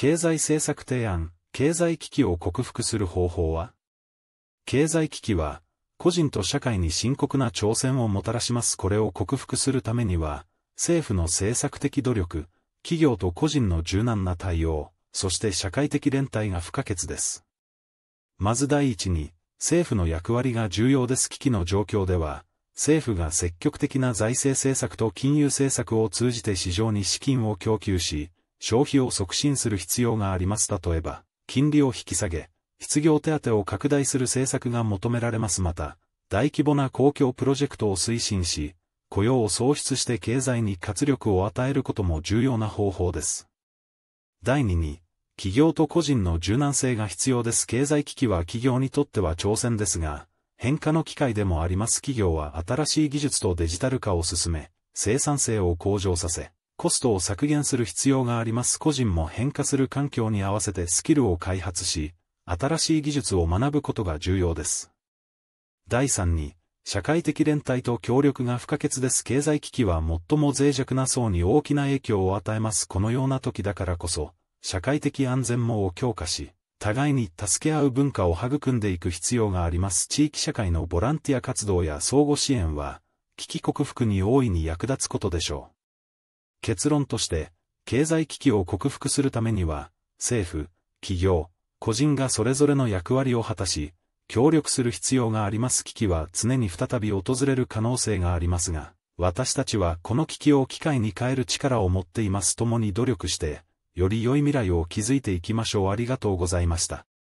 経済政策提案、経済危機を克服する方法は経済危機は、個人と社会に深刻な挑戦をもたらします。これを克服するためには、政府の政策的努力、企業と個人の柔軟な対応、そして社会的連帯が不可欠です。まず第一に、政府の役割が重要です。危機の状況では、政府が積極的な財政政策と金融政策を通じて市場に資金を供給し、消費を促進する必要があります。例えば、金利を引き下げ、失業手当を拡大する政策が求められます。また、大規模な公共プロジェクトを推進し、雇用を創出して経済に活力を与えることも重要な方法です。第2に、企業と個人の柔軟性が必要です。経済危機は企業にとっては挑戦ですが、変化の機会でもあります。企業は新しい技術とデジタル化を進め、生産性を向上させ、コストを削減する必要があります個人も変化する環境に合わせてスキルを開発し、新しい技術を学ぶことが重要です。第3に、社会的連帯と協力が不可欠です。経済危機は最も脆弱な層に大きな影響を与えます。このような時だからこそ、社会的安全網を強化し、互いに助け合う文化を育んでいく必要があります。地域社会のボランティア活動や相互支援は、危機克服に大いに役立つことでしょう。結論として、経済危機を克服するためには、政府、企業、個人がそれぞれの役割を果たし、協力する必要があります危機は常に再び訪れる可能性がありますが、私たちはこの危機を機会に変える力を持っています。共に努力して、より良い未来を築いていきましょう。ありがとうございました。